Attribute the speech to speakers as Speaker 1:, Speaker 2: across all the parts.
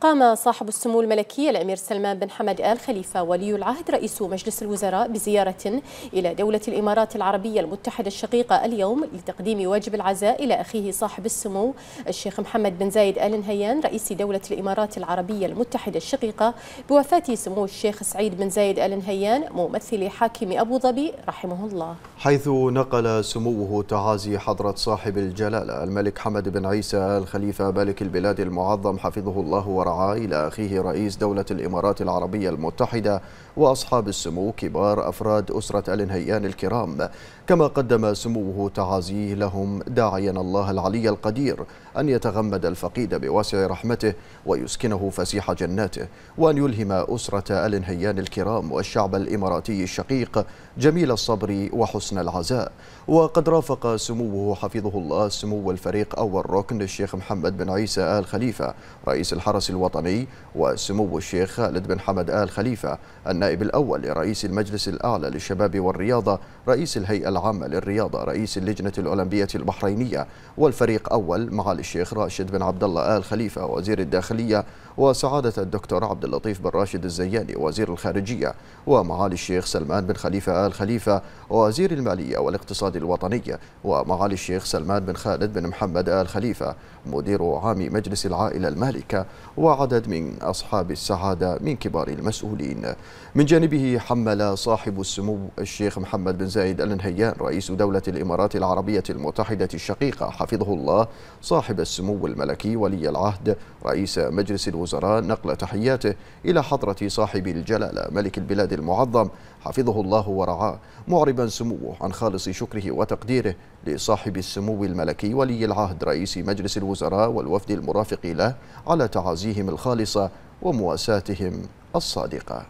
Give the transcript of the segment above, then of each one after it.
Speaker 1: قام صاحب السمو الملكي الأمير سلمان بن حمد آل خليفة ولي العهد رئيس مجلس الوزراء بزيارة إلى دولة الإمارات العربية المتحدة الشقيقة اليوم لتقديم واجب العزاء إلى أخيه صاحب السمو الشيخ محمد بن زايد آل نهيان رئيس دولة الإمارات العربية المتحدة الشقيقة بوفاة سمو الشيخ سعيد بن زايد آل نهيان ممثل حاكم أبو ظبي رحمه الله
Speaker 2: حيث نقل سموه تعازي حضرة صاحب الجلالة الملك حمد بن عيسى آل خليفة ملك البلاد المعظم حفظه الله ورحمه ورعى إلى أخيه رئيس دولة الإمارات العربية المتحدة وأصحاب السمو كبار أفراد أسرة آل نهيان الكرام كما قدم سموه تعازيه لهم داعيا الله العلي القدير أن يتغمد الفقيد بواسع رحمته ويسكنه فسيح جناته وأن يلهم أسرة آل نهيان الكرام والشعب الإماراتي الشقيق جميل الصبر وحسن العزاء وقد رافق سموه حفظه الله سمو الفريق أول ركن الشيخ محمد بن عيسى آل خليفة رئيس الحرس الوطني الوطني وسمو الشيخ خالد بن حمد آل خليفة النائب الأول لرئيس المجلس الأعلى للشباب والرياضة رئيس الهيئة العامة للرياضة رئيس اللجنة الأولمبية البحرينية والفريق أول معالي الشيخ راشد بن عبد الله آل خليفة وزير الداخلية وسعادة الدكتور عبد اللطيف بن راشد الزياني وزير الخارجية ومعالي الشيخ سلمان بن خليفة آل خليفة وزير المالية والاقتصاد الوطني ومعالي الشيخ سلمان بن خالد بن محمد آل خليفة مدير عام مجلس العائلة المالكة و وعدد من أصحاب السعادة من كبار المسؤولين من جانبه حمل صاحب السمو الشيخ محمد بن زايد آل نهيان رئيس دولة الإمارات العربية المتحدة الشقيقة حفظه الله صاحب السمو الملكي ولي العهد رئيس مجلس الوزراء نقل تحياته إلى حضرة صاحب الجلالة ملك البلاد المعظم حفظه الله ورعاه معربا سموه عن خالص شكره وتقديره لصاحب السمو الملكي ولي العهد رئيس مجلس الوزراء والوفد المرافق له على تعازيهم الخالصة ومواساتهم الصادقة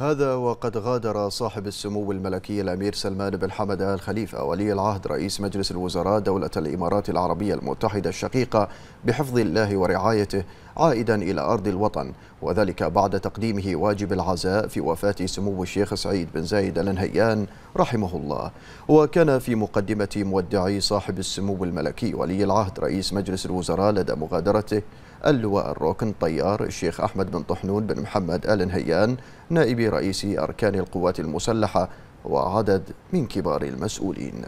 Speaker 2: هذا وقد غادر صاحب السمو الملكي الأمير سلمان بن حمد آل خليفة ولي العهد رئيس مجلس الوزراء دولة الإمارات العربية المتحدة الشقيقة بحفظ الله ورعايته عائدا إلى أرض الوطن وذلك بعد تقديمه واجب العزاء في وفاة سمو الشيخ سعيد بن زايد الانهيان رحمه الله وكان في مقدمة مودعي صاحب السمو الملكي ولي العهد رئيس مجلس الوزراء لدى مغادرته اللواء الركن طيار الشيخ أحمد بن طحنون بن محمد آل نهيان نائب رئيس أركان القوات المسلحة وعدد من كبار المسؤولين